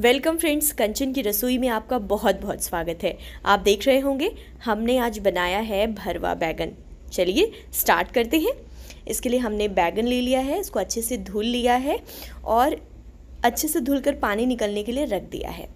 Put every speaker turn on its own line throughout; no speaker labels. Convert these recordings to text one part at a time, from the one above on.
welcome friends कंचन की रसोई में आपका बहुत बहुत स्वागत है आप देख रहे होंगे हमने आज बनाया है भरवा बैगन चलिए स्टार्ट करते हैं इसके लिए हमने बैगन ले लिया है इसको अच्छे से धुल लिया है और अच्छे से धुल कर पानी निकलने के लिए रख दिया है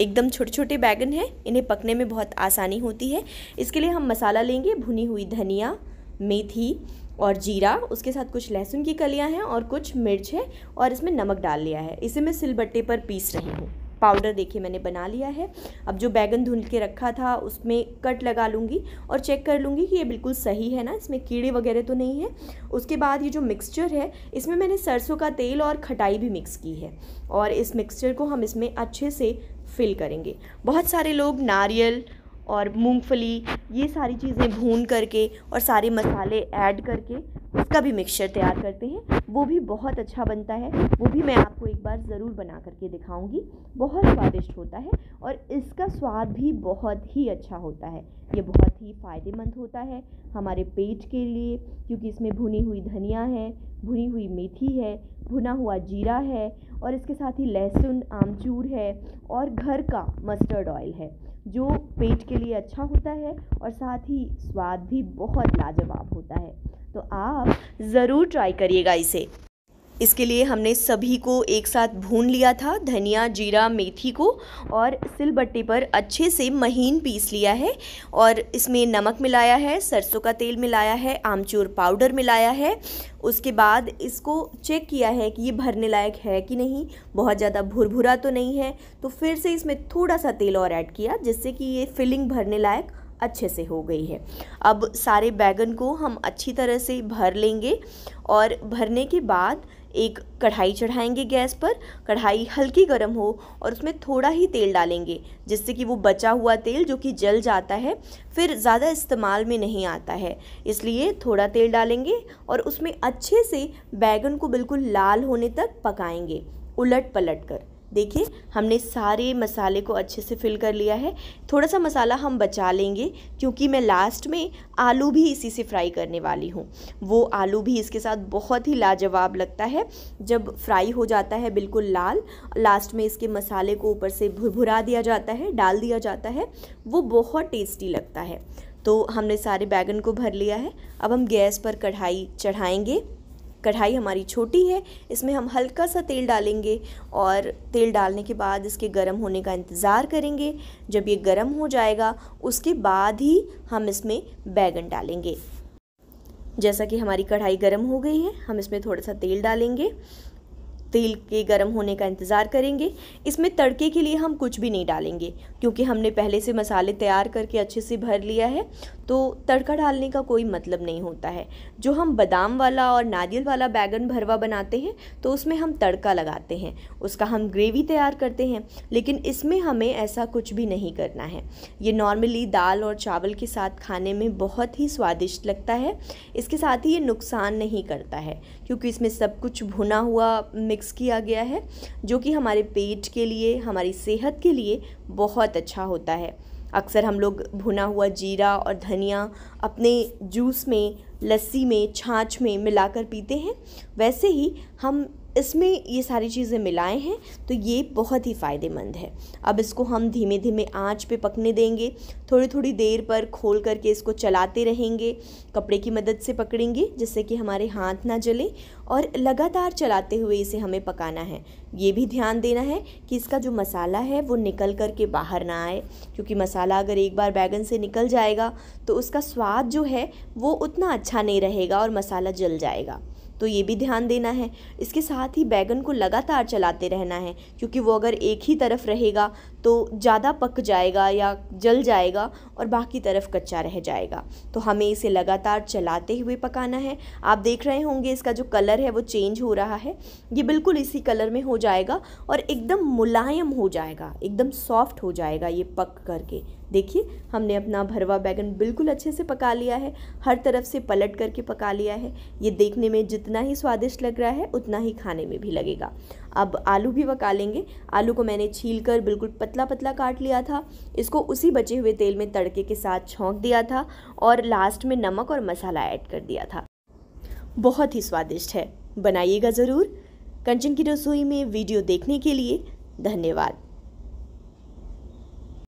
एकदम छोटे छोटे बैगन हैं इन्हें पकने में बहुत आसानी होती है इसके लिए हम मसाला लेंगे भुनी हुई धनिया मेथी और जीरा उसके साथ कुछ लहसुन की कलियां हैं और कुछ मिर्च है और इसमें नमक डाल लिया है इसे मैं सिलबट्टे पर पीस रही हूँ पाउडर देखिए मैंने बना लिया है अब जो बैगन धुल के रखा था उसमें कट लगा लूँगी और चेक कर लूँगी कि ये बिल्कुल सही है ना इसमें कीड़े वगैरह तो नहीं है उसके बाद ये जो मिक्सचर है इसमें मैंने सरसों का तेल और खटाई भी मिक्स की है और इस मिक्सचर को हम इसमें अच्छे से फिल करेंगे बहुत सारे लोग नारियल और मूंगफली ये सारी चीज़ें भून करके और सारे मसाले ऐड करके उसका भी मिक्सचर तैयार करते हैं वो भी बहुत अच्छा बनता है वो भी मैं आपको एक बार ज़रूर बना करके दिखाऊंगी बहुत स्वादिष्ट होता है और इसका स्वाद भी बहुत ही अच्छा होता है ये बहुत ही फ़ायदेमंद होता है हमारे पेट के लिए क्योंकि इसमें भुनी हुई धनिया है भुनी हुई मेथी है भुना हुआ जीरा है और इसके साथ ही लहसुन आमचूर है और घर का मस्टर्ड ऑयल है जो पेट के लिए अच्छा होता है और साथ ही स्वाद भी बहुत लाजवाब होता है तो आप ज़रूर ट्राई करिएगा इसे इसके लिए हमने सभी को एक साथ भून लिया था धनिया जीरा मेथी को और सिलबट्टे पर अच्छे से महीन पीस लिया है और इसमें नमक मिलाया है सरसों का तेल मिलाया है आमचूर पाउडर मिलाया है उसके बाद इसको चेक किया है कि ये भरने लायक है कि नहीं बहुत ज़्यादा भुरभुरा तो नहीं है तो फिर से इसमें थोड़ा सा तेल और ऐड किया जिससे कि ये फिलिंग भरने लायक अच्छे से हो गई है अब सारे बैगन को हम अच्छी तरह से भर लेंगे और भरने के बाद एक कढ़ाई चढ़ाएंगे गैस पर कढ़ाई हल्की गर्म हो और उसमें थोड़ा ही तेल डालेंगे जिससे कि वो बचा हुआ तेल जो कि जल जाता है फिर ज़्यादा इस्तेमाल में नहीं आता है इसलिए थोड़ा तेल डालेंगे और उसमें अच्छे से बैगन को बिल्कुल लाल होने तक पकाएंगे उलट पलट कर देखिए हमने सारे मसाले को अच्छे से फिल कर लिया है थोड़ा सा मसाला हम बचा लेंगे क्योंकि मैं लास्ट में आलू भी इसी से फ्राई करने वाली हूँ वो आलू भी इसके साथ बहुत ही लाजवाब लगता है जब फ्राई हो जाता है बिल्कुल लाल लास्ट में इसके मसाले को ऊपर से भुरा दिया जाता है डाल दिया जाता है वो बहुत टेस्टी लगता है तो हमने सारे बैगन को भर लिया है अब हम गैस पर कढ़ाई चढ़ाएँगे कढ़ाई हमारी छोटी है इसमें हम हल्का सा तेल डालेंगे और तेल डालने के बाद इसके गर्म होने का इंतज़ार करेंगे जब ये गर्म हो जाएगा उसके बाद ही हम इसमें बैगन डालेंगे जैसा कि हमारी कढ़ाई गर्म हो गई है हम इसमें थोड़ा सा तेल डालेंगे तेल के गर्म होने का इंतज़ार करेंगे इसमें तड़के के लिए हम कुछ भी नहीं डालेंगे क्योंकि हमने पहले से मसाले तैयार करके अच्छे से भर लिया है तो तड़का डालने का कोई मतलब नहीं होता है जो हम बादाम वाला और नारियल वाला बैगन भरवा बनाते हैं तो उसमें हम तड़का लगाते हैं उसका हम ग्रेवी तैयार करते हैं लेकिन इसमें हमें ऐसा कुछ भी नहीं करना है ये नॉर्मली दाल और चावल के साथ खाने में बहुत ही स्वादिष्ट लगता है इसके साथ ही ये नुकसान नहीं करता है क्योंकि इसमें सब कुछ भुना हुआ मिक्स मिक्स किया गया है जो कि हमारे पेट के लिए हमारी सेहत के लिए बहुत अच्छा होता है अक्सर हम लोग भुना हुआ जीरा और धनिया अपने जूस में लस्सी में छाछ में मिलाकर पीते हैं वैसे ही हम इसमें ये सारी चीज़ें मिलाए हैं तो ये बहुत ही फ़ायदेमंद है अब इसको हम धीमे धीमे आंच पे पकने देंगे थोड़ी थोड़ी देर पर खोल करके इसको चलाते रहेंगे कपड़े की मदद से पकड़ेंगे जिससे कि हमारे हाथ ना जले और लगातार चलाते हुए इसे हमें पकाना है ये भी ध्यान देना है कि इसका जो मसाला है वो निकल कर के बाहर ना आए क्योंकि मसाला अगर एक बार बैगन से निकल जाएगा तो उसका स्वाद जो है वो उतना अच्छा नहीं रहेगा और मसाला जल जाएगा तो ये भी ध्यान देना है इसके साथ ही बैगन को लगातार चलाते रहना है क्योंकि वो अगर एक ही तरफ रहेगा तो ज़्यादा पक जाएगा या जल जाएगा और बाकी तरफ कच्चा रह जाएगा तो हमें इसे लगातार चलाते हुए पकाना है आप देख रहे होंगे इसका जो कलर है वो चेंज हो रहा है ये बिल्कुल इसी कलर में हो जाएगा और एकदम मुलायम हो जाएगा एकदम सॉफ्ट हो जाएगा ये पक करके देखिए हमने अपना भरवा बैगन बिल्कुल अच्छे से पका लिया है हर तरफ से पलट करके पका लिया है ये देखने में जितना ही स्वादिष्ट लग रहा है उतना ही खाने में भी लगेगा अब आलू भी पका लेंगे आलू को मैंने छील कर बिल्कुल पतला पतला काट लिया था इसको उसी बचे हुए तेल में तड़के के साथ छोंक दिया था और लास्ट में नमक और मसाला ऐड कर दिया था बहुत ही स्वादिष्ट है बनाइएगा ज़रूर कंचन की रसोई में वीडियो देखने के लिए धन्यवाद